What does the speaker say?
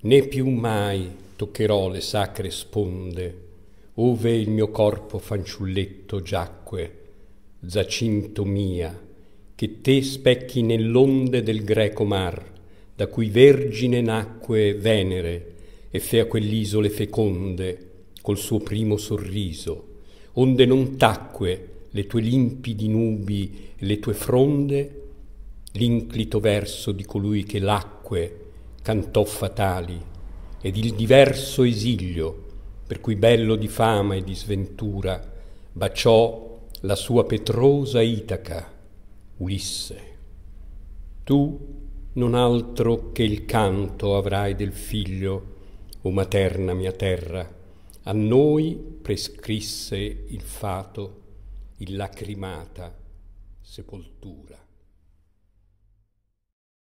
né più mai toccherò le sacre sponde ove il mio corpo fanciulletto giacque zacinto mia che te specchi nell'onde del greco mar da cui vergine nacque venere e fe a quell'isole feconde col suo primo sorriso onde non tacque le tue limpidi nubi e le tue fronde l'inclito verso di colui che l'acque cantò fatali ed il diverso esilio per cui bello di fama e di sventura baciò la sua petrosa Itaca, Ulisse. Tu non altro che il canto avrai del figlio, o materna mia terra, a noi prescrisse il fato, il lacrimata sepoltura.